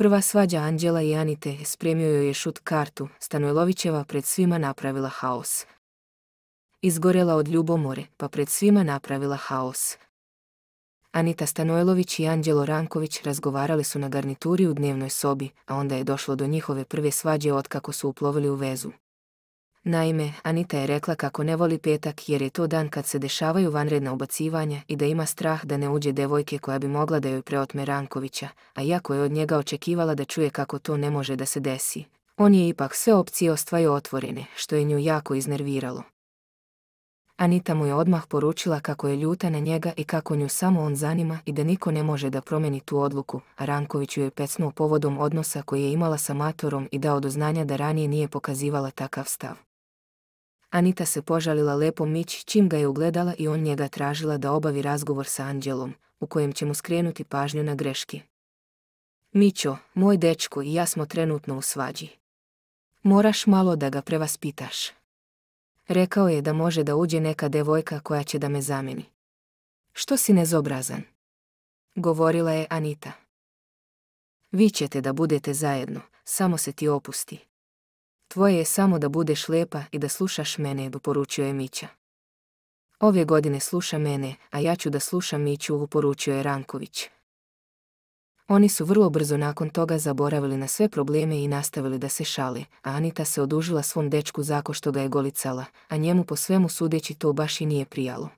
Prva svađa Anđela i Anite spremio joj je šut kartu, Stanojlovićeva pred svima napravila haos. Izgorela od ljubomore, pa pred svima napravila haos. Anita Stanojlović i Anđelo Ranković razgovarali su na garnituri u dnevnoj sobi, a onda je došlo do njihove prve svađe otkako su uplovili u vezu. Naime, Anita je rekla kako ne voli petak jer je to dan kad se dešavaju vanredna ubacivanja i da ima strah da ne uđe devojke koja bi mogla da joj preotme Rankovića, a jako je od njega očekivala da čuje kako to ne može da se desi. On je ipak sve opcije ostvaju otvorene, što je nju jako iznerviralo. Anita mu je odmah poručila kako je ljuta na njega i kako nju samo on zanima i da niko ne može da promeni tu odluku, a Ranković ju je pecnuo povodom odnosa koji je imala sa Matorom i dao do znanja da ranije nije pokazivala takav stav. Anita se požalila lepo Mić čim ga je ugledala i on njega tražila da obavi razgovor sa Anđelom, u kojem će mu skrenuti pažnju na greški. Mićo, moj dečko i ja smo trenutno u svađi. Moraš malo da ga prevaspitaš. Rekao je da može da uđe neka devojka koja će da me zameni. Što si nezobrazan? Govorila je Anita. Vi ćete da budete zajedno, samo se ti opusti. Tvoje je samo da budeš lepa i da slušaš mene, doporučio je Mića. Ove godine sluša mene, a ja ću da slušam Miću, uporučio je Ranković. Oni su vrlo brzo nakon toga zaboravili na sve probleme i nastavili da se šali, a Anita se odužila svom dečku zako što ga je golicala, a njemu po svemu sudeći to baš i nije prijalo.